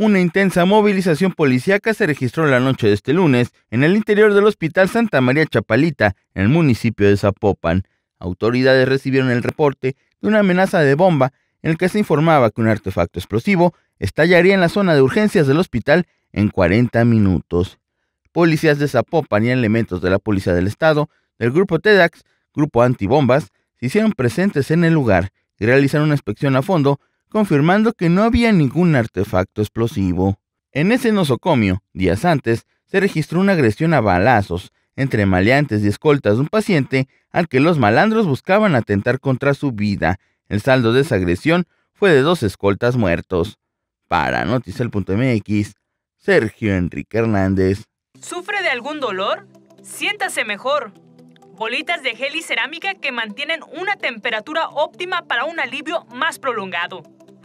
Una intensa movilización policíaca se registró la noche de este lunes en el interior del Hospital Santa María Chapalita, en el municipio de Zapopan. Autoridades recibieron el reporte de una amenaza de bomba en el que se informaba que un artefacto explosivo estallaría en la zona de urgencias del hospital en 40 minutos. Policías de Zapopan y elementos de la Policía del Estado, del Grupo TEDAX, Grupo Antibombas, se hicieron presentes en el lugar y realizaron una inspección a fondo confirmando que no había ningún artefacto explosivo. En ese nosocomio, días antes, se registró una agresión a balazos entre maleantes y escoltas de un paciente al que los malandros buscaban atentar contra su vida. El saldo de esa agresión fue de dos escoltas muertos. Para Noticel.mx, Sergio Enrique Hernández. ¿Sufre de algún dolor? Siéntase mejor. Bolitas de gel y cerámica que mantienen una temperatura óptima para un alivio más prolongado